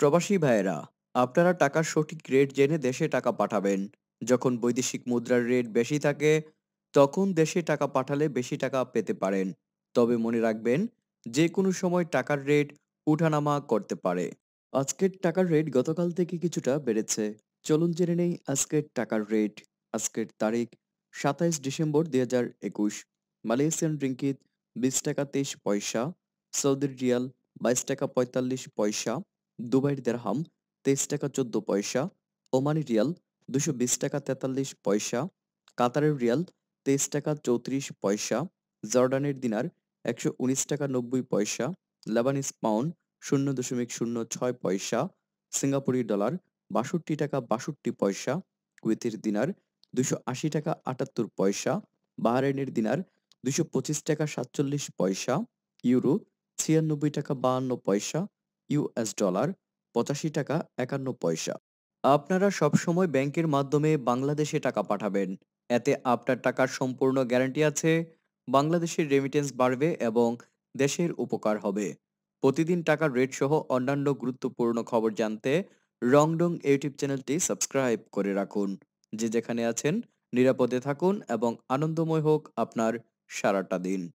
প্রবাসী ভাইয়েরা আপনারা টাকার সঠিক রেট জেনে দেশে টাকা পাঠাবেন যখন বৈদেশিক মুদ্রার রেট বেশি থাকে তখন দেশে টাকা পাঠালে বেশি টাকা পেতে পারেন তবে মনে রাখবেন যে কোনো সময় টাকার রেট উঠানামা করতে পারে আজকের টাকার রেট গতকাল থেকে কিছুটা বেড়েছে চলুন জেনে নেই আজকের টাকার রেট আজকের তারিখ সাতাইশ ডিসেম্বর দুই হাজার একুশ মালয়েশিয়ান রিঙ্কিত বিশ টাকা তেইশ পয়সা সৌদির রিয়াল বাইশ টাকা পঁয়তাল্লিশ পয়সা দুবাইয়ের দেড়হাম তেইশ টাকা চোদ্দ পয়সা ওমানি রিয়াল দুশো বিশ টাকা তেতাল্লিশ পয়সা কাতারের রিয়াল তেইশ টাকা চৌত্রিশ পয়সা জর্ডানের দিনার একশো উনিশ টাকা নব্বই পয়সা লেবানিস পাউন্ড শূন্য দশমিক শূন্য ছয় পয়সা সিঙ্গাপুরি ডলার বাষট্টি টাকা বাষট্টি পয়সা কুয়েতের দিনার দুশো আশি টাকা আটাত্তর পয়সা বাহারেনের দিনার দুশো পঁচিশ টাকা সাতচল্লিশ পয়সা ইউরো ছিয়ানব্বই টাকা বাহান্ন পয়সা ইউএস ডলার পঁচাশি টাকা একান্ন পয়সা আপনারা সবসময় ব্যাংকের মাধ্যমে বাংলাদেশে টাকা পাঠাবেন এতে আপনার টাকার সম্পূর্ণ গ্যারান্টি আছে বাংলাদেশের রেমিটেন্স বাড়বে এবং দেশের উপকার হবে প্রতিদিন টাকার রেট সহ অন্যান্য গুরুত্বপূর্ণ খবর জানতে রংডং ইউটিউব চ্যানেলটি সাবস্ক্রাইব করে রাখুন যে যেখানে আছেন নিরাপদে থাকুন এবং আনন্দময় হোক আপনার সারাটা দিন